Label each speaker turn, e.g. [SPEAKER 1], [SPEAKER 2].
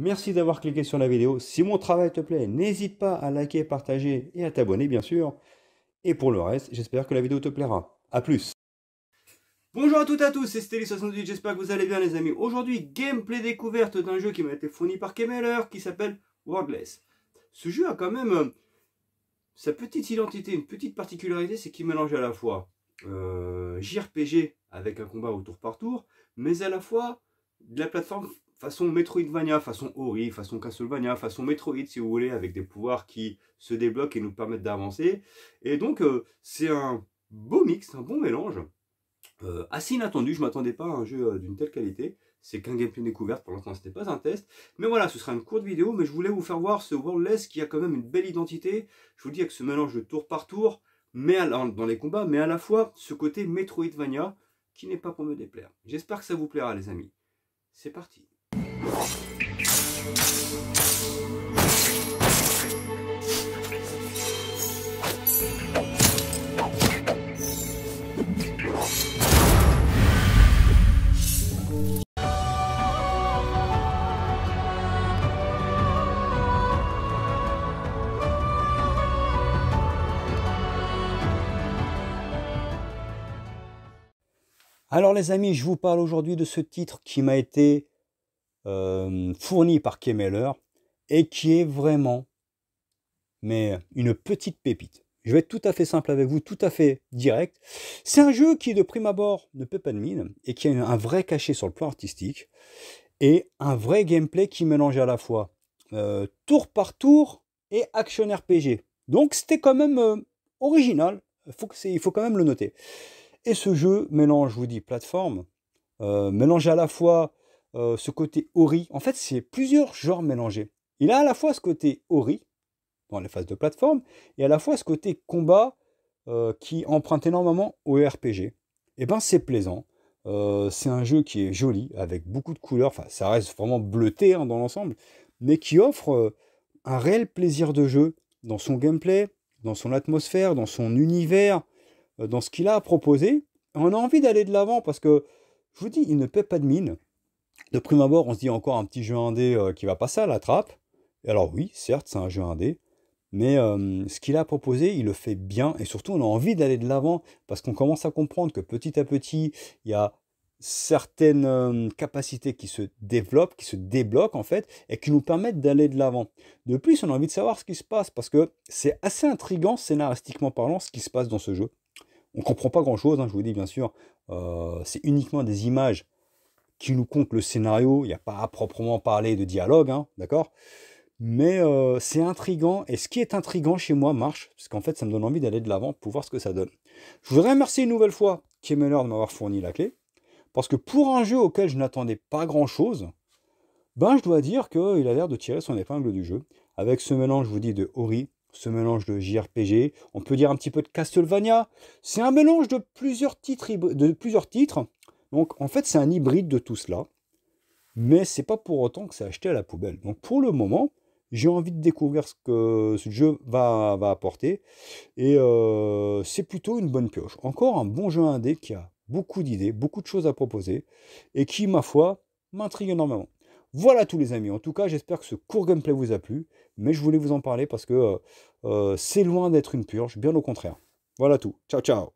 [SPEAKER 1] Merci d'avoir cliqué sur la vidéo. Si mon travail te plaît, n'hésite pas à liker, partager et à t'abonner bien sûr. Et pour le reste, j'espère que la vidéo te plaira. A plus Bonjour à toutes et à tous, c'est stelly 78 j'espère que vous allez bien les amis. Aujourd'hui, gameplay découverte d'un jeu qui m'a été fourni par Kemeller qui s'appelle Wordless. Ce jeu a quand même euh, sa petite identité, une petite particularité, c'est qu'il mélange à la fois euh, JRPG avec un combat au tour par tour, mais à la fois de la plateforme façon Metroidvania, façon Ori, façon Castlevania, façon Metroid si vous voulez, avec des pouvoirs qui se débloquent et nous permettent d'avancer. Et donc euh, c'est un beau mix, un bon mélange, euh, assez inattendu, je ne m'attendais pas à un jeu euh, d'une telle qualité. C'est qu'un gameplay découverte, pour l'instant ce n'était pas un test. Mais voilà, ce sera une courte vidéo, mais je voulais vous faire voir ce Worldless qui a quand même une belle identité. Je vous dis avec ce mélange de tour par tour, mais dans les combats, mais à la fois ce côté Metroidvania qui n'est pas pour me déplaire. J'espère que ça vous plaira les amis. C'est parti alors les amis, je vous parle aujourd'hui de ce titre qui m'a été euh, fourni par Kemeler et qui est vraiment mais une petite pépite. Je vais être tout à fait simple avec vous, tout à fait direct. C'est un jeu qui, de prime abord, ne peut pas de mine et qui a un vrai cachet sur le plan artistique et un vrai gameplay qui mélange à la fois euh, tour par tour et action RPG. Donc c'était quand même euh, original, faut que il faut quand même le noter. Et ce jeu mélange, je vous dis, plateforme, mélange à la fois euh, ce côté Ori. En fait, c'est plusieurs genres mélangés. Il a à la fois ce côté Ori, dans les phases de plateforme, et à la fois ce côté combat euh, qui emprunte énormément au RPG. Et eh ben c'est plaisant. Euh, c'est un jeu qui est joli, avec beaucoup de couleurs. Enfin, ça reste vraiment bleuté hein, dans l'ensemble, mais qui offre un réel plaisir de jeu dans son gameplay, dans son atmosphère, dans son univers, dans ce qu'il a à proposer. On a envie d'aller de l'avant parce que, je vous dis, il ne paie pas de mine. De prime abord, on se dit encore un petit jeu indé euh, qui va passer à la trappe. Et alors oui, certes, c'est un jeu indé, mais euh, ce qu'il a proposé, il le fait bien, et surtout, on a envie d'aller de l'avant, parce qu'on commence à comprendre que petit à petit, il y a certaines euh, capacités qui se développent, qui se débloquent en fait, et qui nous permettent d'aller de l'avant. De plus, on a envie de savoir ce qui se passe, parce que c'est assez intrigant scénaristiquement parlant ce qui se passe dans ce jeu. On ne comprend pas grand-chose, hein, je vous dis bien sûr, c'est uniquement des images qui nous compte le scénario. Il n'y a pas à proprement parler de dialogue, hein, d'accord Mais euh, c'est intrigant. Et ce qui est intrigant chez moi marche, parce qu'en fait, ça me donne envie d'aller de l'avant pour voir ce que ça donne. Je voudrais remercier une nouvelle fois Kemeller de m'avoir fourni la clé. Parce que pour un jeu auquel je n'attendais pas grand-chose, ben je dois dire qu'il a l'air de tirer son épingle du jeu. Avec ce mélange, je vous dis, de Ori, ce mélange de JRPG, on peut dire un petit peu de Castlevania. C'est un mélange de plusieurs titres, de plusieurs titres donc en fait, c'est un hybride de tout cela, mais c'est pas pour autant que c'est acheté à la poubelle. Donc pour le moment, j'ai envie de découvrir ce que ce jeu va, apporter, et euh, c'est plutôt une bonne pioche. Encore un bon jeu indé qui a beaucoup d'idées, beaucoup de choses à proposer, et qui, ma foi, m'intrigue énormément. Voilà tous les amis, en tout cas j'espère que ce court gameplay vous a plu, mais je voulais vous en parler parce que euh, euh, c'est loin d'être une purge, bien au contraire. Voilà tout, ciao ciao